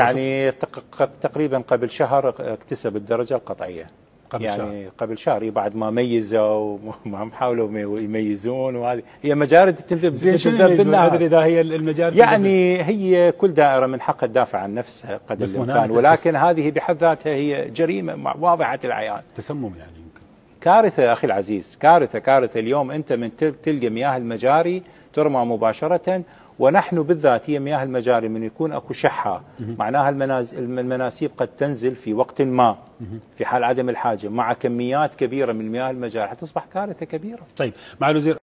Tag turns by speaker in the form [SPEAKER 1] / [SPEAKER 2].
[SPEAKER 1] يعني تقريبا قبل شهر اكتسب الدرجة القطعية قبل يعني شهر. قبل شهر إيه، بعد ما ميزوا وما حاولوا يميزون وهذه هي مجارد تنذب بالنار اذا هي المجارد يعني تنذب. هي كل دائره من حقها تدافع عن نفسها قدر الامكان ولكن هذه بحد ذاتها هي جريمه واضحه العيان تسمم يعني يمكن كارثه اخي العزيز كارثه كارثه اليوم انت من تلقى مياه المجاري ترمى مباشره ونحن بالذات هي مياه المجاري من يكون اكو شحه معناها المناسيب قد تنزل في وقت ما في حال عدم الحاجه مع كميات كبيره من مياه المجاري حتصبح كارثه كبيره. طيب مع الوزير